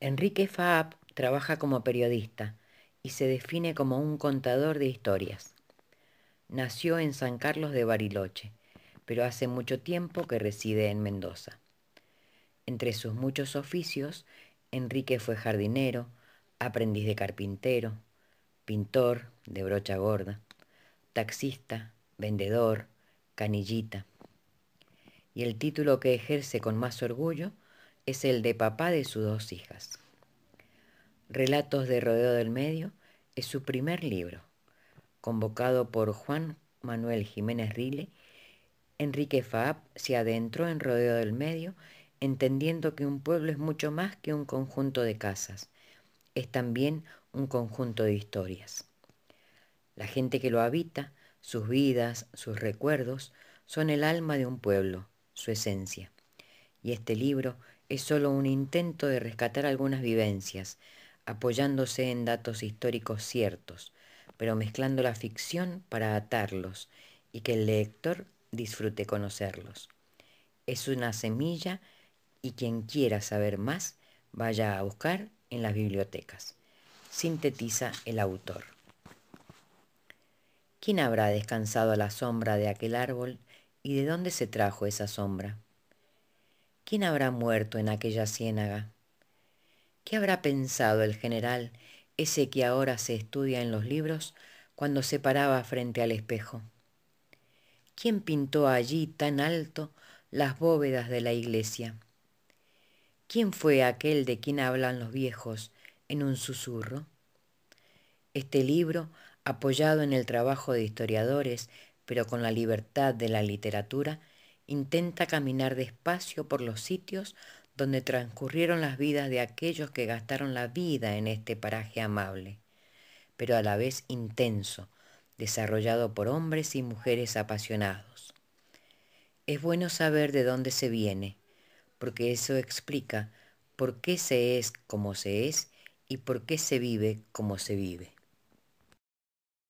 Enrique Faab trabaja como periodista y se define como un contador de historias. Nació en San Carlos de Bariloche, pero hace mucho tiempo que reside en Mendoza. Entre sus muchos oficios, Enrique fue jardinero, aprendiz de carpintero, pintor de brocha gorda, taxista, vendedor, canillita. Y el título que ejerce con más orgullo es el de papá de sus dos hijas. Relatos de Rodeo del Medio es su primer libro, convocado por Juan Manuel Jiménez Rile. Enrique Faab se adentró en Rodeo del Medio, entendiendo que un pueblo es mucho más que un conjunto de casas, es también un conjunto de historias. La gente que lo habita, sus vidas, sus recuerdos, son el alma de un pueblo, su esencia. Y este libro es solo un intento de rescatar algunas vivencias, apoyándose en datos históricos ciertos, pero mezclando la ficción para atarlos y que el lector disfrute conocerlos. Es una semilla y quien quiera saber más vaya a buscar en las bibliotecas. Sintetiza el autor. ¿Quién habrá descansado a la sombra de aquel árbol y de dónde se trajo esa sombra? ¿Quién habrá muerto en aquella ciénaga? ¿Qué habrá pensado el general, ese que ahora se estudia en los libros, cuando se paraba frente al espejo? ¿Quién pintó allí tan alto las bóvedas de la iglesia? ¿Quién fue aquel de quien hablan los viejos en un susurro? Este libro, apoyado en el trabajo de historiadores, pero con la libertad de la literatura, intenta caminar despacio por los sitios donde transcurrieron las vidas de aquellos que gastaron la vida en este paraje amable, pero a la vez intenso, desarrollado por hombres y mujeres apasionados. Es bueno saber de dónde se viene, porque eso explica por qué se es como se es y por qué se vive como se vive.